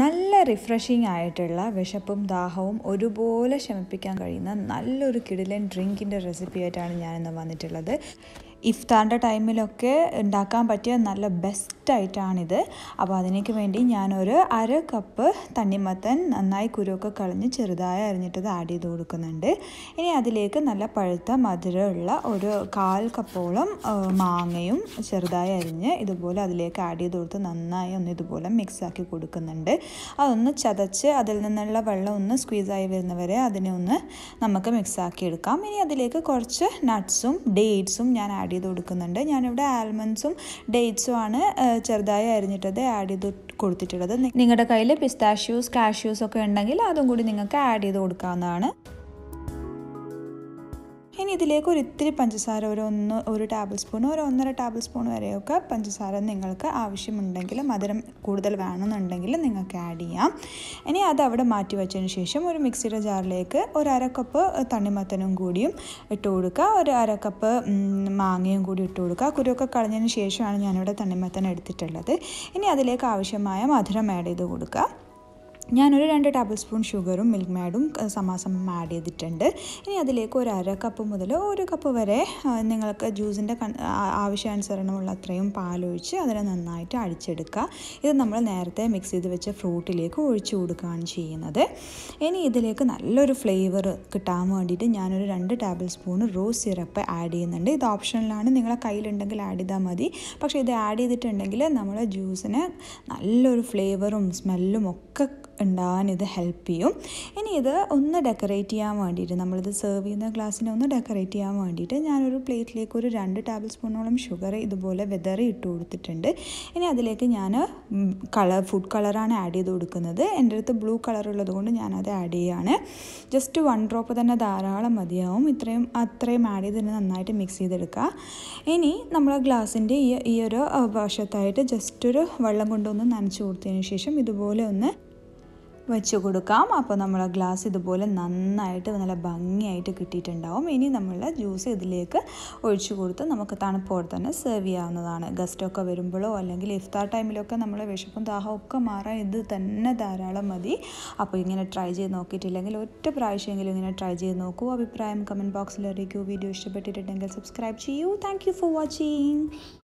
നല്ല റിഫ്രഷിംഗ് ആയിട്ടുള്ള വിശപ്പും ദാഹവും ഒരുപോലെ ശമിപ്പിക്കാൻ കഴിയുന്ന നല്ലൊരു കിടിലൻ ഡ്രിങ്കിൻ്റെ റെസിപ്പി ആയിട്ടാണ് ഞാനിന്ന് വന്നിട്ടുള്ളത് ഇഫ്താറിൻ്റെ ടൈമിലൊക്കെ ഉണ്ടാക്കാൻ പറ്റിയ നല്ല ബെസ്റ്റ് അപ്പോൾ അതിനേക്ക് വേണ്ടി ഞാനൊരു അര കപ്പ് തണ്ണിമത്തൻ നന്നായി കുരുവൊക്കെ കളഞ്ഞ് ചെറുതായി അരിഞ്ഞിട്ടത് ആഡ് ചെയ്ത് കൊടുക്കുന്നുണ്ട് ഇനി അതിലേക്ക് നല്ല പഴുത്ത മധുരമുള്ള ഒരു കാൽ കപ്പോളം മാങ്ങയും ചെറുതായി അരിഞ്ഞ് ഇതുപോലെ അതിലേക്ക് ആഡ് ചെയ്ത് കൊടുത്ത് നന്നായി ഒന്ന് ഇതുപോലെ മിക്സാക്കി കൊടുക്കുന്നുണ്ട് അതൊന്ന് ചതച്ച് അതിൽ നിന്നുള്ള വെള്ളം ഒന്ന് സ്ക്വീസായി വരുന്നവരെ അതിനെ ഒന്ന് നമുക്ക് മിക്സാക്കി എടുക്കാം ഇനി അതിലേക്ക് കുറച്ച് നട്ട്സും ഡേറ്റ്സും ഞാൻ ആഡ് ചെയ്ത് കൊടുക്കുന്നുണ്ട് ഞാനിവിടെ ആൽമണ്ട്സും ഡേറ്റ്സും ആണ് ചെറുതായി അരിഞ്ഞിട്ടത് ആഡ് ചെയ്ത് കൊടുത്തിട്ടുള്ളത് നിങ്ങളുടെ കയ്യിൽ പിസ്താഷ്യൂസ് കാഷ്യൂസ് ഒക്കെ ഉണ്ടെങ്കിൽ അതും കൂടി നിങ്ങൾക്ക് ആഡ് ചെയ്ത് കൊടുക്കാവുന്നതാണ് ഇനി ഇതിലേക്ക് ഒരു ഇത്തിരി പഞ്ചസാര ഒരു ഒന്ന് ഒരു ടേബിൾ സ്പൂൺ ഒരു ഒന്നര ടേബിൾ സ്പൂൺ വരെയൊക്കെ പഞ്ചസാര നിങ്ങൾക്ക് ആവശ്യമുണ്ടെങ്കിൽ മധുരം കൂടുതൽ വേണമെന്നുണ്ടെങ്കിൽ നിങ്ങൾക്ക് ആഡ് ചെയ്യാം ഇനി അത് അവിടെ മാറ്റി വെച്ചതിന് ശേഷം ഒരു മിക്സിയുടെ ജാറിലേക്ക് ഒരു അരക്കപ്പ് കപ്പ് തണ്ണിമത്തനും കൂടിയും ഇട്ട് കൊടുക്കുക ഒരു അരക്കപ്പ് കപ്പ് മാങ്ങയും കൂടി ഇട്ട് കൊടുക്കുക കുരുവൊക്കെ കളഞ്ഞതിന് ശേഷമാണ് ഞാനിവിടെ തണ്ണിമത്തൻ എടുത്തിട്ടുള്ളത് ഇനി അതിലേക്ക് ആവശ്യമായ മധുരം ആഡ് ചെയ്ത് കൊടുക്കുക ഞാനൊരു രണ്ട് ടേബിൾ സ്പൂൺ ഷുഗറും മിൽക്ക് മാഡും സമാസം ആഡ് ചെയ്തിട്ടുണ്ട് ഇനി അതിലേക്ക് ഒരു അര കപ്പ് മുതൽ ഒരു കപ്പ് വരെ നിങ്ങൾക്ക് ജ്യൂസിൻ്റെ ആവശ്യാനുസരണമുള്ള അത്രയും പാലൊഴിച്ച് അതിനെ നന്നായിട്ട് അടിച്ചെടുക്കുക ഇത് നമ്മൾ നേരത്തെ മിക്സ് ചെയ്ത് വെച്ച ഫ്രൂട്ടിലേക്ക് ഒഴിച്ചു കൊടുക്കുകയാണ് ചെയ്യുന്നത് ഇനി ഇതിലേക്ക് നല്ലൊരു ഫ്ലേവർ കിട്ടാൻ വേണ്ടിയിട്ട് ഞാനൊരു രണ്ട് tablespoon rose syrup add ചെയ്യുന്നുണ്ട് ഇത് ഓപ്ഷനിലാണ് നിങ്ങളെ കയ്യിലുണ്ടെങ്കിൽ ആഡ് ചെയ്താൽ മതി പക്ഷേ ഇത് ആഡ് ചെയ്തിട്ടുണ്ടെങ്കിൽ നമ്മുടെ ജ്യൂസിന് നല്ലൊരു ഫ്ലേവറും സ്മെല്ലും ഒക്കെ ഉണ്ടാകാൻ ഇത് ഹെൽപ്പ് ചെയ്യും ഇനി ഇത് ഒന്ന് ഡെക്കറേറ്റ് ചെയ്യാൻ വേണ്ടിയിട്ട് നമ്മളിത് സെർവ് ചെയ്യുന്ന ഗ്ലാസ്സിനെ ഒന്ന് ഡെക്കറേറ്റ് ചെയ്യാൻ വേണ്ടിയിട്ട് ഞാനൊരു പ്ലേറ്റിലേക്ക് ഒരു രണ്ട് ടേബിൾ സ്പൂണോളം ഷുഗർ ഇതുപോലെ വെതറി ഇട്ട് കൊടുത്തിട്ടുണ്ട് ഇനി അതിലേക്ക് ഞാൻ കളർ ഫുഡ് കളറാണ് ആഡ് ചെയ്ത് കൊടുക്കുന്നത് എൻ്റെ അടുത്ത് ബ്ലൂ കളർ ഉള്ളത് കൊണ്ട് ഞാനത് ആഡ് ചെയ്യുകയാണ് ജസ്റ്റ് വൺ ഡ്രോപ്പ് തന്നെ ധാരാളം മതിയാവും ഇത്രയും അത്രയും ആഡ് ചെയ്ത് തന്നെ നന്നായിട്ട് മിക്സ് ചെയ്തെടുക്കുക ഇനി നമ്മൾ ഗ്ലാസിൻ്റെ ഈ ഈ ഒരു വശത്തായിട്ട് ജസ്റ്റ് ഒരു വെള്ളം കൊണ്ടൊന്ന് നനച്ച് കൊടുത്തതിന് ശേഷം ഇതുപോലെ ഒന്ന് വെച്ച് കൊടുക്കാം അപ്പോൾ നമ്മൾ ഗ്ലാസ് ഇതുപോലെ നന്നായിട്ട് നല്ല ഭംഗിയായിട്ട് കിട്ടിയിട്ടുണ്ടാവും ഇനി നമ്മൾ ജ്യൂസ് ഇതിലേക്ക് ഒഴിച്ചു കൊടുത്ത് നമുക്ക് തണുപ്പോടെ തന്നെ സെർവ് ചെയ്യാവുന്നതാണ് ഗസ്റ്റൊക്കെ വരുമ്പോഴോ അല്ലെങ്കിൽ ഇഫ്താർ ടൈമിലൊക്കെ നമ്മൾ വിശപ്പും ദാഹവും ഒക്കെ മാറാൻ ഇത് തന്നെ ധാരാളം മതി അപ്പോൾ ഇങ്ങനെ ട്രൈ ചെയ്ത് നോക്കിയിട്ടില്ലെങ്കിൽ ഒറ്റ പ്രാവശ്യമെങ്കിലും ഇങ്ങനെ ട്രൈ ചെയ്ത് നോക്കൂ അഭിപ്രായം കമൻറ്റ് ബോക്സിൽ അറിയിക്കൂ വീഡിയോ ഇഷ്ടപ്പെട്ടിട്ടുണ്ടെങ്കിൽ സബ്സ്ക്രൈബ് ചെയ്യൂ താങ്ക് ഫോർ വാച്ചിങ്